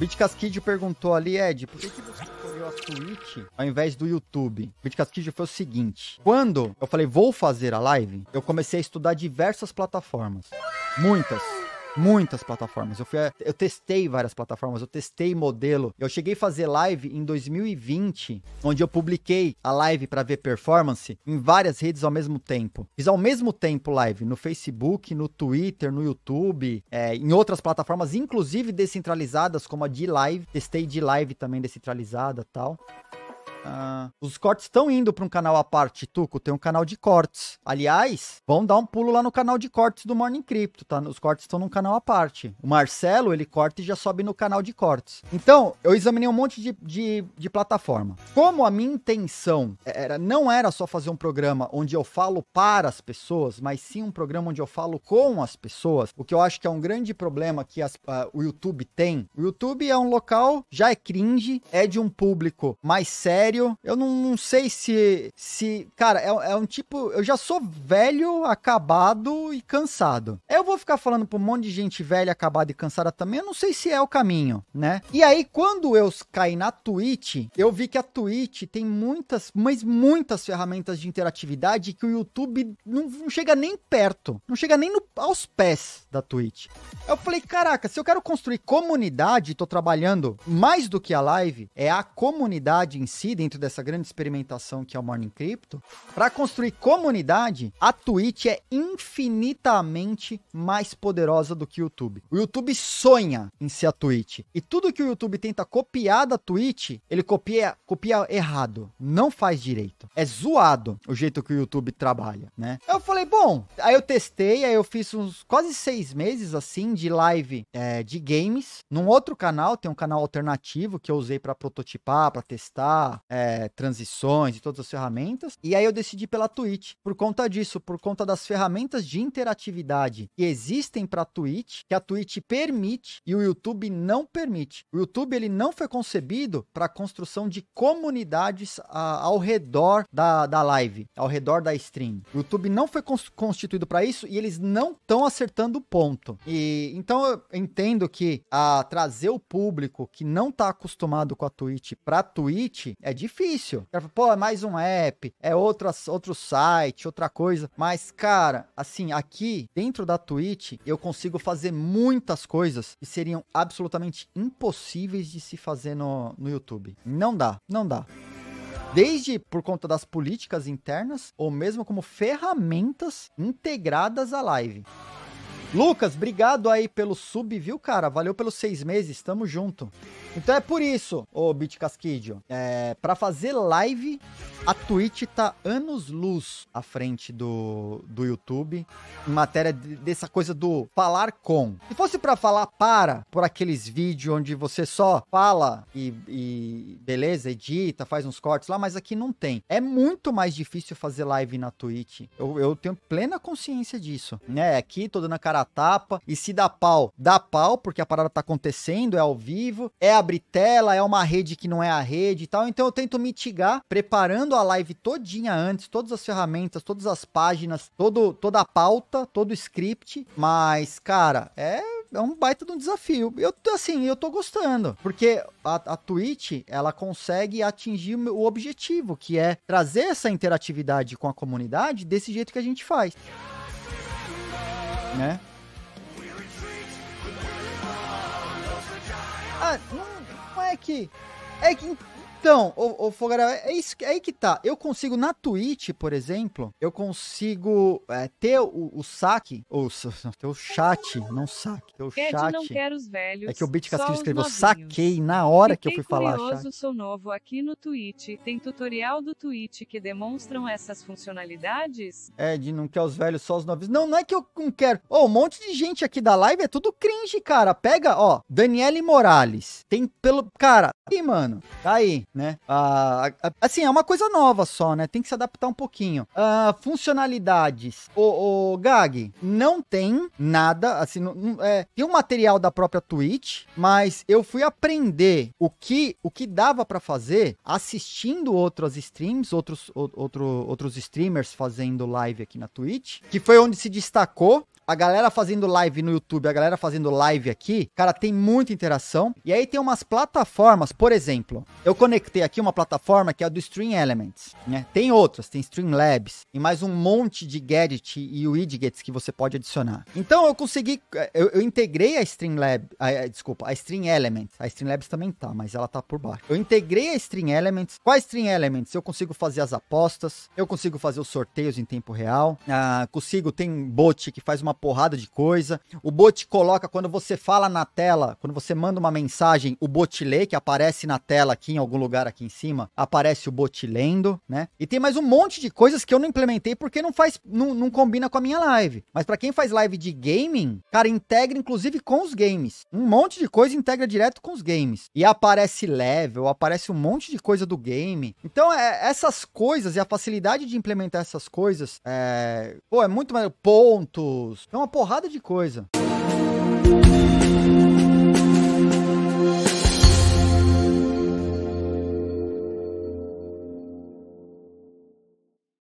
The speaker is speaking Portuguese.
Bitcaskid perguntou ali, Ed, por que, que você escolheu a Twitch ao invés do YouTube? Bitcaskid foi o seguinte: quando eu falei vou fazer a live, eu comecei a estudar diversas plataformas. Muitas Muitas plataformas. Eu, fui, eu testei várias plataformas, eu testei modelo. Eu cheguei a fazer live em 2020, onde eu publiquei a live para ver performance em várias redes ao mesmo tempo. Fiz ao mesmo tempo live no Facebook, no Twitter, no YouTube, é, em outras plataformas, inclusive descentralizadas, como a de live. Testei de live também descentralizada tal. Ah, os cortes estão indo para um canal à parte, Tuco. Tem um canal de cortes. Aliás, vão dar um pulo lá no canal de cortes do Morning Crypto, tá? Os cortes estão num canal à parte. O Marcelo, ele corta e já sobe no canal de cortes. Então, eu examinei um monte de, de, de plataforma. Como a minha intenção é, era, não era só fazer um programa onde eu falo para as pessoas, mas sim um programa onde eu falo com as pessoas, o que eu acho que é um grande problema que as, uh, o YouTube tem. O YouTube é um local, já é cringe, é de um público mais sério sério. Eu não, não sei se. se Cara, é, é, um tipo. Eu já sou velho, acabado e cansado. Eu vou ficar falando pra um monte de gente velha, acabada e cansada também. Eu não sei se é o caminho, né? E aí, quando eu caí na Twitch, eu vi que a Twitch tem muitas, mas muitas ferramentas de interatividade que o YouTube não, não chega nem perto. Não chega nem no, aos pés da Twitch. Eu falei, caraca, se eu quero construir comunidade, tô trabalhando mais do que a live, é a comunidade em si, dentro dessa grande experimentação que é o Morning Crypto, para construir comunidade, a Twitch é infinitamente mais poderosa do que o YouTube. O YouTube sonha em ser a Twitch. E tudo que o YouTube tenta copiar da Twitch, ele copia, copia errado. Não faz direito. É zoado o jeito que o YouTube trabalha, né? Eu falei, bom, aí eu testei, aí eu fiz uns quase seis meses assim de live é, de games num outro canal, tem um canal alternativo que eu usei para prototipar, para testar, é, transições e todas as ferramentas. E aí eu decidi pela Twitch. Por conta disso, por conta das ferramentas de interatividade que existem para Twitch, que a Twitch permite e o YouTube não permite. O YouTube ele não foi concebido para a construção de comunidades a, ao redor da, da live, ao redor da stream. O YouTube não foi cons constituído para isso e eles não estão acertando o ponto. E então eu entendo que a ah, trazer o público que não está acostumado com a Twitch para Twitch é difícil. Pô, é mais um app, é outro outro site, outra coisa. Mas, cara, assim, aqui dentro da Twitch eu consigo fazer muitas coisas que seriam absolutamente impossíveis de se fazer no, no YouTube. Não dá, não dá desde por conta das políticas internas ou mesmo como ferramentas integradas à live. Lucas, obrigado aí pelo sub, viu, cara? Valeu pelos seis meses, tamo junto. Então é por isso, ô Bit Casquidio, é, pra fazer live, a Twitch tá anos-luz à frente do, do YouTube em matéria de, dessa coisa do falar com. Se fosse para falar para, por aqueles vídeos onde você só fala e, e beleza, edita, faz uns cortes lá, mas aqui não tem. É muito mais difícil fazer live na Twitch. Eu, eu tenho plena consciência disso, né? Aqui tô dando a cara cara a tapa. E se dá pau, dá pau, porque a parada tá acontecendo, é ao vivo, é abrir tela, é uma rede que não é a rede e tal. Então eu tento mitigar, preparando a live todinha antes, todas as ferramentas, todas as páginas, todo, toda a pauta, todo o script. Mas, cara, é é um baita de um desafio. Eu, assim, eu tô gostando. Porque a, a Twitch, ela consegue atingir o objetivo, que é trazer essa interatividade com a comunidade desse jeito que a gente faz. Né? Ah, não, não é que. É que então, ô, ô Fogarel, é, é isso, é aí que tá. Eu consigo na Twitch, por exemplo, eu consigo é, ter o, o saque, ou ter o chat, não saque, ter o chat. não quer os velhos, é que o Bitcastilho escreveu, saquei na hora Fiquei que eu fui curioso, falar. curioso, sou novo aqui no Twitch, tem tutorial do Twitch que demonstram essas funcionalidades? É, de não quer os velhos, só os novos. Não, não é que eu não quero. Ô, oh, um monte de gente aqui da live é tudo cringe, cara. Pega, ó, Daniele Morales. Tem pelo... Cara, tá aí, mano, tá aí né? Ah, assim, é uma coisa nova só, né? Tem que se adaptar um pouquinho. Ah, funcionalidades. O, o Gag, não tem nada, assim, não, é, tem um material da própria Twitch, mas eu fui aprender o que, o que dava para fazer assistindo outras streams, outros, outro, outros streamers fazendo live aqui na Twitch, que foi onde se destacou a galera fazendo live no YouTube, a galera fazendo live aqui, cara, tem muita interação. E aí tem umas plataformas, por exemplo, eu conectei conectei aqui uma plataforma que é a do Stream Elements. Né? Tem outras, tem Streamlabs e mais um monte de gadget e widgets que você pode adicionar. Então eu consegui, eh, eu, eu integrei a Streamlab, a, desculpa, a Stream Elements. A Streamlabs também tá, mas ela tá por baixo. Eu integrei a Stream Elements. quais Stream Elements eu consigo fazer as apostas, eu consigo fazer os sorteios em tempo real, ah, consigo, tem bot que faz uma porrada de coisa. O bot coloca quando você fala na tela, quando você manda uma mensagem, o bot lê que aparece na tela aqui em algum lugar lugar aqui em cima, aparece o lendo, né? E tem mais um monte de coisas que eu não implementei porque não faz, não, não combina com a minha live. Mas para quem faz live de gaming, cara, integra inclusive com os games. Um monte de coisa integra direto com os games. E aparece level, aparece um monte de coisa do game. Então, é, essas coisas e a facilidade de implementar essas coisas, é, pô, é muito mais pontos, é uma porrada de coisa. Música